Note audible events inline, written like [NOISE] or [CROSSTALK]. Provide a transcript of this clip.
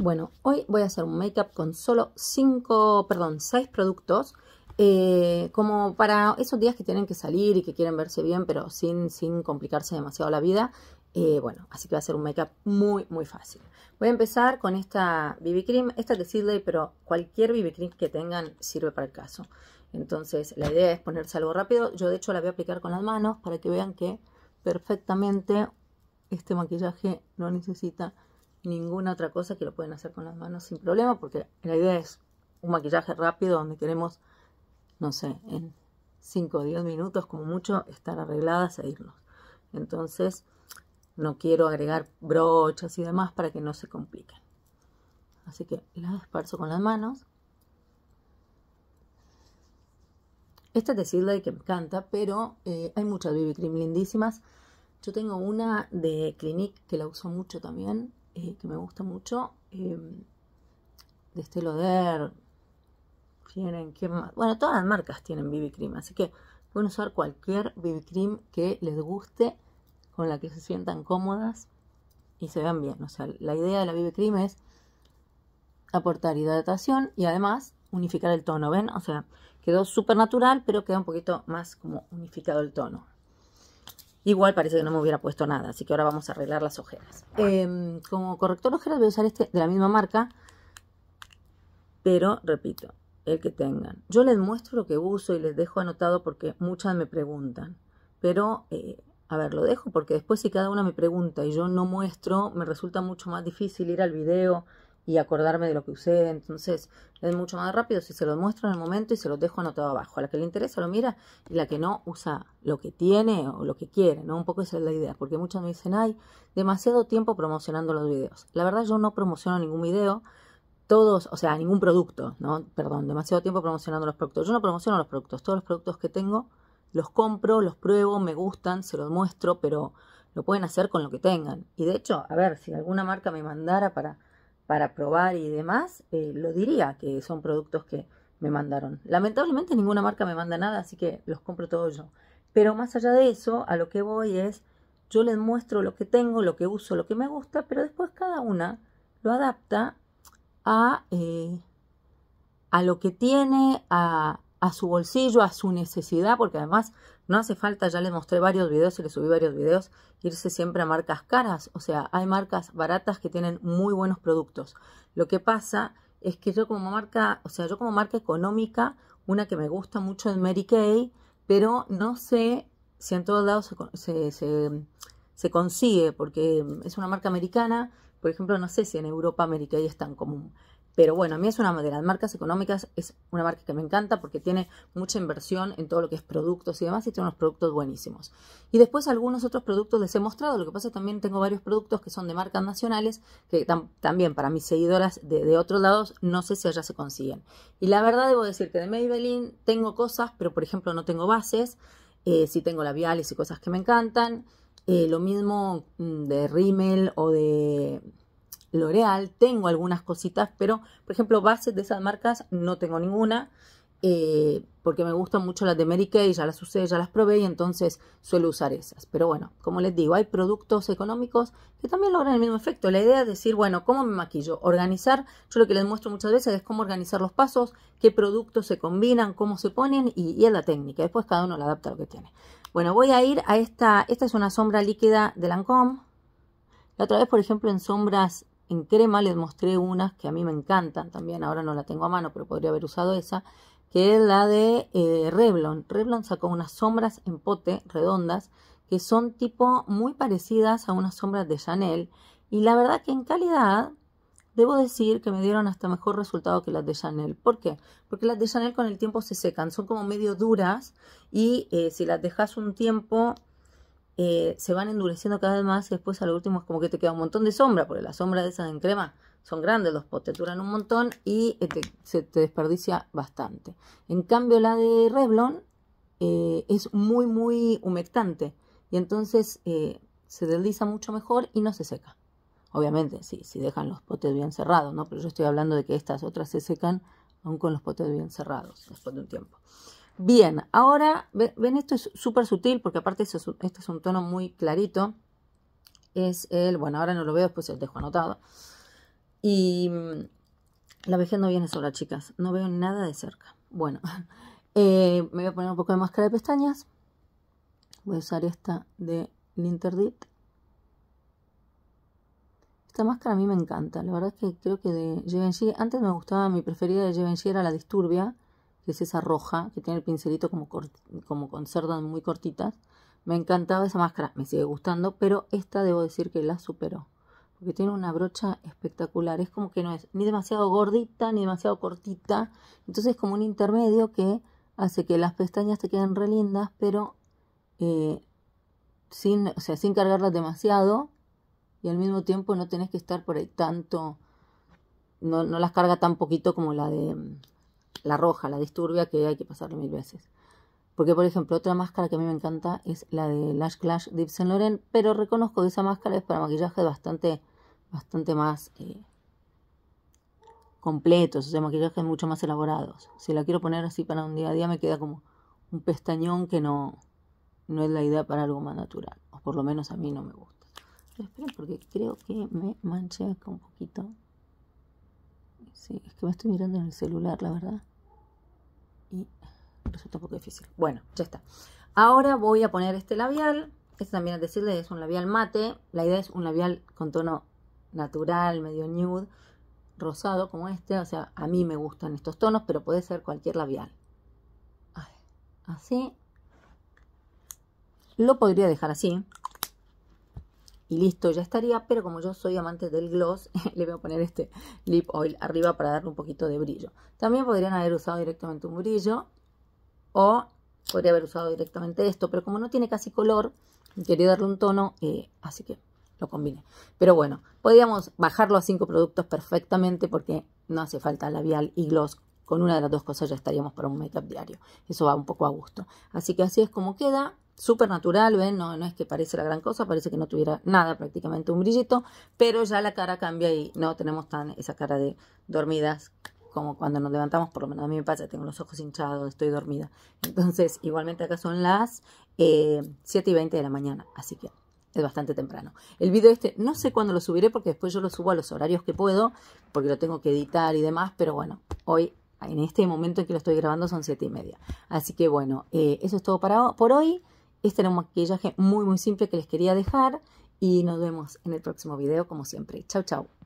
Bueno, hoy voy a hacer un make-up con solo 5, perdón, 6 productos. Eh, como para esos días que tienen que salir y que quieren verse bien, pero sin, sin complicarse demasiado la vida. Eh, bueno, así que va a ser un make-up muy, muy fácil. Voy a empezar con esta BB Cream. Esta es de Sidley, pero cualquier BB Cream que tengan sirve para el caso. Entonces, la idea es ponerse algo rápido. Yo, de hecho, la voy a aplicar con las manos para que vean que perfectamente este maquillaje no necesita ninguna otra cosa que lo pueden hacer con las manos sin problema, porque la idea es un maquillaje rápido donde queremos, no sé, en 5 o 10 minutos como mucho estar arregladas e irnos. Entonces, no quiero agregar brochas y demás para que no se compliquen. Así que las esparzo con las manos. Esta es de que me encanta, pero eh, hay muchas BB Cream lindísimas. Yo tengo una de Clinique que la uso mucho también, eh, que me gusta mucho. Em, de este Loder, tienen, que Bueno, todas las marcas tienen BB Cream, así que pueden usar cualquier BB Cream que les guste, con la que se sientan cómodas y se vean bien. O sea, la idea de la BB Cream es aportar hidratación y además unificar el tono, ¿ven? O sea, quedó súper natural, pero queda un poquito más como unificado el tono. Igual parece que no me hubiera puesto nada, así que ahora vamos a arreglar las ojeras. Em, como corrector ojeras voy a usar este de la misma marca, pero repito, el que tengan. Yo les muestro lo que uso y les dejo anotado porque muchas me preguntan, pero eh, a ver, lo dejo porque después si cada una me pregunta y yo no muestro, me resulta mucho más difícil ir al video y acordarme de lo que usé. Entonces es mucho más rápido si se los muestro en el momento y se los dejo anotado abajo. A la que le interesa lo mira y la que no usa lo que tiene o lo que quiere. ¿no? Un poco esa es la idea, porque muchas me dicen, hay demasiado tiempo promocionando los videos. La verdad yo no promociono ningún video todos, o sea, ningún producto, ¿no? Perdón, demasiado tiempo promocionando los productos. Yo no promociono los productos, todos los productos que tengo los compro, los pruebo, me gustan, se los muestro, pero lo pueden hacer con lo que tengan. Y de hecho, a ver, si alguna marca me mandara para para probar y demás, eh, lo diría, que son productos que me mandaron. Lamentablemente ninguna marca me manda nada, así que los compro todo yo. Pero más allá de eso, a lo que voy es, yo les muestro lo que tengo, lo que uso, lo que me gusta, pero después cada una lo adapta a, eh, a lo que tiene, a, a su bolsillo, a su necesidad, porque además no hace falta, ya le mostré varios videos y le subí varios videos, irse siempre a marcas caras. O sea, hay marcas baratas que tienen muy buenos productos. Lo que pasa es que yo como marca, o sea, yo como marca económica, una que me gusta mucho es Mary Kay, pero no sé si en todos lados se, se, se consigue, porque es una marca americana, por ejemplo, no sé si en Europa Mary Kay es tan común. Pero bueno, a mí es una de las marcas económicas, es una marca que me encanta porque tiene mucha inversión en todo lo que es productos y demás y tiene unos productos buenísimos. Y después algunos otros productos les he mostrado, lo que pasa es que también tengo varios productos que son de marcas nacionales que también para mis seguidoras de, otros lados no sé si allá se consiguen. Y la verdad debo decir que de Maybelline tengo cosas, pero por ejemplo no tengo bases, eh, sí tengo labiales y cosas que me encantan. Eh, lo mismo mm, de Rimmel o de L'Oreal, tengo algunas cositas, pero por ejemplo, bases de esas marcas no tengo ninguna. Eh, porque me gustan mucho las de Mary Kay, ya las usé, ya las probé y entonces suelo usar esas. Pero bueno, como les digo, hay productos económicos que también logran el mismo efecto. La idea es decir, bueno, ¿cómo me maquillo? Organizar, yo lo que les muestro muchas veces es cómo organizar los pasos, qué productos se combinan, cómo se ponen y, es la técnica. Después cada uno la adapta a lo que tiene. Bueno, voy a ir a esta, esta es una sombra líquida de Lancôme. La otra vez, por ejemplo, en sombras en crema les mostré unas que a mí me encantan también, ahora no la tengo a mano, pero podría haber usado esa, que es la de eh, Revlon. Revlon sacó unas sombras en pote redondas que son tipo muy parecidas a unas sombras de Chanel y la verdad que en calidad debo decir que me dieron hasta mejor resultado que las de Chanel. ¿Por qué? Porque las de Chanel con el tiempo se secan, son como medio duras y eh, si las dejas un tiempo eh, se van endureciendo cada vez más y después a lo último es como que te queda un montón de sombra, porque las sombras de esas en crema son grandes los potes, duran un montón y eh, se te desperdicia bastante. En cambio la de Revlon eh, es muy muy humectante y entonces se desliza mucho mejor y no se seca. Obviamente, sí, si dejan los potes bien cerrados, ¿no? Pero yo estoy hablando de que estas otras se secan aún con los potes bien cerrados después de un tiempo. Bien, ahora ven, esto es súper sutil porque aparte esto es, este es un tono muy clarito. Es el, bueno, ahora no lo veo, después se lo dejo anotado. Y mm, la vejez no viene sola, chicas. No veo nada de cerca. Bueno, [LAUGHS] eh, me voy a poner un poco de máscara de pestañas. Voy a usar esta de Linterdit. Esta máscara a mí me encanta. La verdad es que creo que de Givenchy... Antes me gustaba, mi preferida de Givenchy era la Disturbia que es esa roja, que tiene el pincelito como, como con cerdas muy cortitas. Me encantaba esa máscara, me sigue gustando, pero esta debo decir que la superó. Porque tiene una brocha espectacular. Es como que no es ni demasiado gordita ni demasiado cortita. Entonces es como un intermedio que hace que las pestañas te queden re lindas, pero eh, sin, sea, sin cargarlas demasiado. Y al mismo tiempo no tenés que estar por ahí tanto. No, no las carga tan poquito como la de la roja, la disturbia, que hay que pasarlo mil veces. Porque, por ejemplo, otra máscara que a mí me encanta es la de Lash Clash Yves Saint Laurent, pero reconozco que esa máscara es para maquillaje bastante, bastante más eh, completos, o sea, maquillajes mucho más elaborados. Si la quiero poner así para un día a día, me queda como un pestañón que no, no es la idea para algo más natural, o por lo menos a mí no me gusta. esperen, porque creo que me manche acá un poquito. Sí, es que me estoy mirando en el celular, la verdad. Y resulta un poco difícil. Bueno, ya está. Ahora voy a poner este labial. Este también es decirle es un labial mate. La idea es un labial con tono natural, medio nude, rosado como este. O sea, a mí me gustan estos tonos, pero puede ser cualquier labial. Así. Lo podría dejar así y listo, ya estaría, pero como yo soy amante del gloss, [LAUGHS] le voy a poner este lip oil arriba para darle un poquito de brillo. También podrían haber usado directamente un brillo o podría haber usado directamente esto, pero como no tiene casi color, quería darle un tono, eh, así que lo combine Pero bueno, podríamos bajarlo a cinco productos perfectamente porque no hace falta labial y gloss. Con una de las dos cosas ya estaríamos para un make-up diario. Eso va un poco a gusto. Así que así es como queda súper natural, ¿ven? No, no es que parece la gran cosa, parece que no tuviera nada, prácticamente un brillito, pero ya la cara cambia y no tenemos tan esa cara de dormidas como cuando nos levantamos, por lo menos a mí me pasa, tengo los ojos hinchados, estoy dormida. Entonces, igualmente acá son las 7 eh, y 20 de la mañana, así que es bastante temprano. El video este no sé cuándo lo subiré porque después yo lo subo a los horarios que puedo, porque lo tengo que editar y demás, pero bueno, hoy en este momento en que lo estoy grabando son 7 y media. Así que bueno, eh, eso es todo para, por hoy. Este era un maquillaje muy muy simple que les quería dejar y nos vemos en el próximo video como siempre. Chau chau.